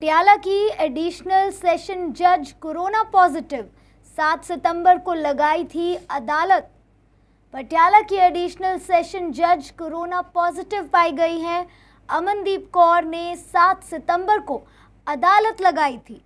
पटियाला की additional session जज corona positive सात सितंबर को लगाई थी अदालत पटियाला की एडिशनल सेशन जज कोरोना पॉजिटिव पाई गई हैं अमनदीप कौर ने सात सितंबर को अदालत लगाई थी